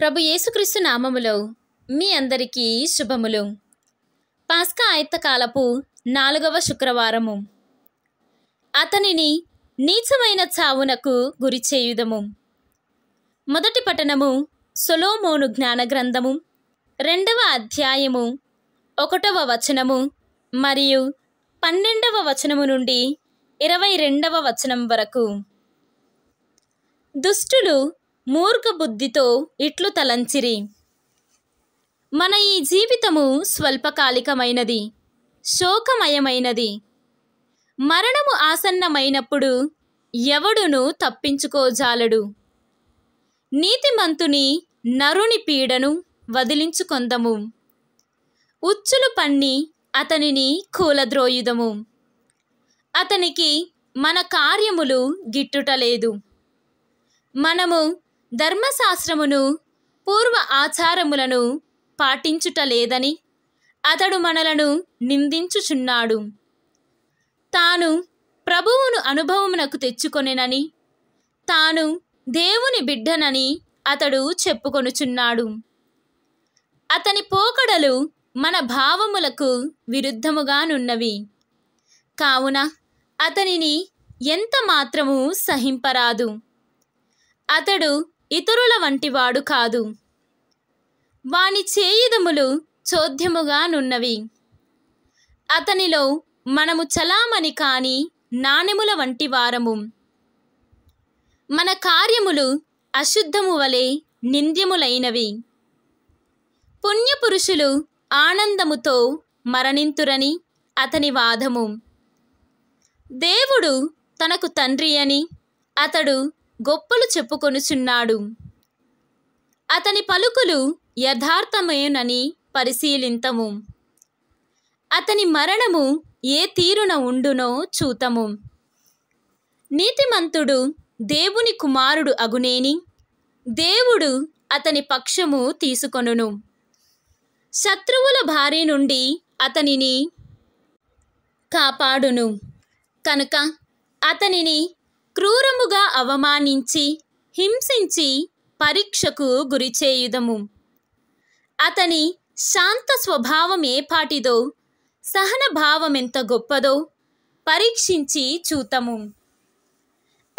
ప్రభు యేసుక్రీస్తు నామములో మీ అందరికీ శుభములు పాస్కా ఆయత్తకాలపు నాలుగవ శుక్రవారము అతనిని నీచమైన చావునకు గురిచేయుదము మొదటి పట్టణము సొలోమోను జ్ఞాన గ్రంథము రెండవ అధ్యాయము ఒకటవ వచనము మరియు పన్నెండవ వచనము నుండి ఇరవై రెండవ వచనం వరకు దుష్టులు మూర్ఖ బుద్ధితో ఇట్లు తలంచిరి మన ఈ జీవితము స్వల్పకాలికమైనది శోకమయమైనది మరణము ఆసన్నమైనప్పుడు ఎవడును తప్పించుకోజాలడు నీతిమంతుని నరుని పీడను వదిలించుకొందము ఉచ్చులు పన్ని అతనిని కూలద్రోయుదము అతనికి మన కార్యములు గిట్టుటలేదు మనము ధర్మశాస్త్రమును పూర్వ ఆచారములను పాటించుట లేదని అతడు మనలను నిందించుచున్నాడు తాను ప్రభువును అనుభవమునకు తెచ్చుకొనెనని తాను దేవుని బిడ్డనని అతడు చెప్పుకొనుచున్నాడు అతని పోకడలు మన భావములకు విరుద్ధముగానున్నవి కావున అతనిని ఎంత మాత్రము సహింపరాదు అతడు ఇతరుల వంటివాడు కాదు వాని చేయుదములు చోద్యముగానున్నవి అతనిలో మనము చలామణి కాని నాణెముల వంటి వారము మన కార్యములు అశుద్ధము వలె నింద్యములైనవి పుణ్యపురుషులు ఆనందముతో మరణింతురని అతని వాదము దేవుడు తనకు తండ్రి అని అతడు గొప్పలు చెప్పుకొనుచున్నాడు అతని పలుకులు యథార్థమేనని పరిశీలింతము అతని మరణము ఏ తీరున ఉండునో చూతము నీతిమంతుడు దేవుని కుమారుడు అగునేని దేవుడు అతని పక్షము తీసుకొనును శత్రువుల భారీ నుండి అతనిని కాపాడును కనుక అతనిని క్రూరముగా అవమానించి హింసించి పరీక్షకు గురిచేయుదము అతని శాంత స్వభావం ఏపాటిదో సహనభావమెంత గొప్పదో పరీక్షించి చూతము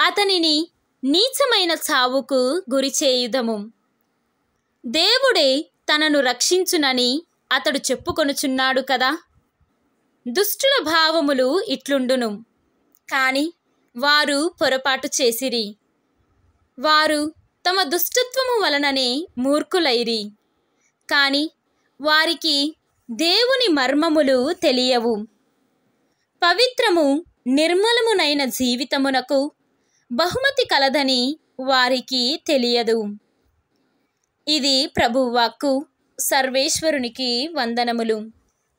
అతనిని నీచమైన చావుకు గురిచేయుదము దేవుడే తనను రక్షించునని అతడు చెప్పుకొనుచున్నాడు కదా దుష్టుల భావములు ఇట్లుండును కానీ వారు పొరపాటు చేసిరి వారు తమ దుష్టత్వము వలననే మూర్ఖులైరి కాని వారికి దేవుని మర్మములు తెలియవు పవిత్రము నిర్మలమునైన జీవితమునకు బహుమతి కలదని వారికి తెలియదు ఇది ప్రభువాక్కు సర్వేశ్వరునికి వందనములు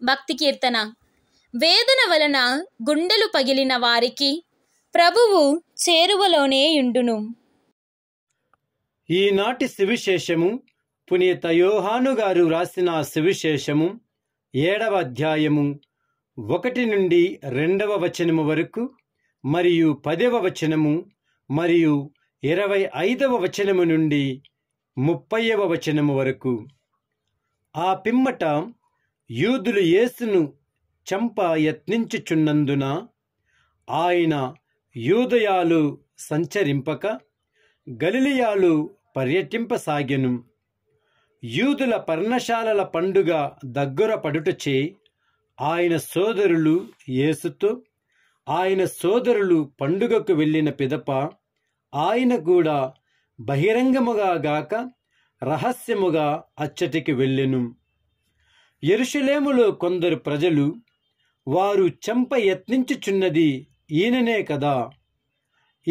భక్తి కీర్తన వేదన వలన గుండెలు పగిలిన వారికి ప్రభువు చేరువలోనే ఈనాటి సువిశేషము పునీత యోహాను గారు రాసిన సువిశేషము ఏడవ అధ్యాయము ఒకటి నుండి రెండవ వచనము వరకు మరియు పదవ వచనము మరియు ఇరవై ఐదవ వచనము నుండి ముప్పైవ వచనము వరకు ఆ పిమ్మట యూదులు యేసును చంప యత్నించుచున్నందున ఆయన యూదయాలు సంచరింపక గలిలియాలు పర్యటింపసాగెను యూదుల పర్ణశాలల పండుగ దగ్గర పడుటచే ఆయన సోదరులు ఏసుతో ఆయన సోదరులు పండుగకు వెళ్ళిన పిదప ఆయన కూడా బహిరంగముగా గాక రహస్యముగా అచ్చటికి వెళ్ళెను ఎరుషులేములో కొందరు ప్రజలు వారు చంప యత్నించుచున్నది ఈయననే కదా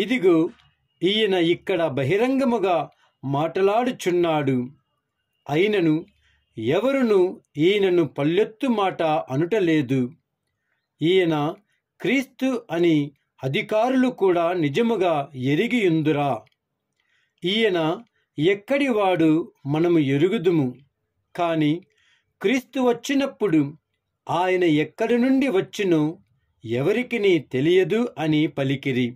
ఇదిగు ఈయన ఇక్కడ బహిరంగముగా మాటలాడుచున్నాడు అయినను ఎవరును ఈయనను పల్లెత్తు మాట అనుటలేదు ఈయన క్రీస్తు అని అధికారులు కూడా నిజముగా ఎరిగియుందురా ఈయన ఎక్కడివాడు మనము ఎరుగుదుము కాని క్రీస్తు వచ్చినప్పుడు ఆయన ఎక్కడి నుండి వచ్చినో ఎవరికి నీ తెలియదు అని పలికిరి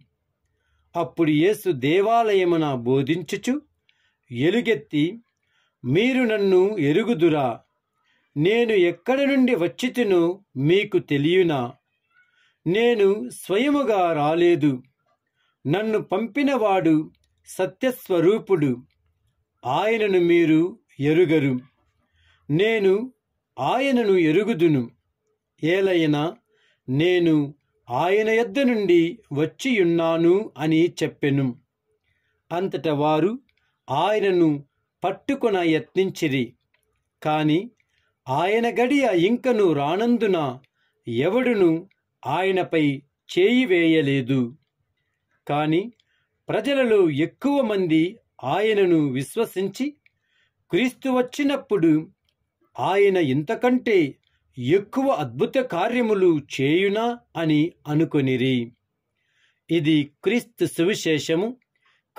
అప్పుడు యేసు దేవాలయమున బోధించుచు ఎలుగెత్తి మీరు నన్ను ఎరుగుదురా నేను ఎక్కడి నుండి వచ్చితినో మీకు తెలియనా నేను స్వయముగా రాలేదు నన్ను పంపినవాడు సత్యస్వరూపుడు ఆయనను మీరు ఎరుగరు నేను ఆయనను ఎరుగుదును ఏలైనా నేను ఆయన ఎద్ద నుండి వచ్చియున్నాను అని చెప్పెను అంతట వారు ఆయనను పట్టుకున యత్నించిరి కాని ఆయన గడియ ఇంకను రానందున ఎవడును ఆయనపై చేయి వేయలేదు కాని ప్రజలలో ఎక్కువ మంది ఆయనను విశ్వసించి క్రీస్తు వచ్చినప్పుడు ఆయన ఇంతకంటే ఎక్కువ అద్భుత కార్యములు చేయునా అని అనుకొనిరి ఇది క్రీస్తు సువిశేషము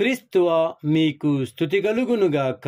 క్రీస్తువా మీకు స్థుతి కలుగునుగాక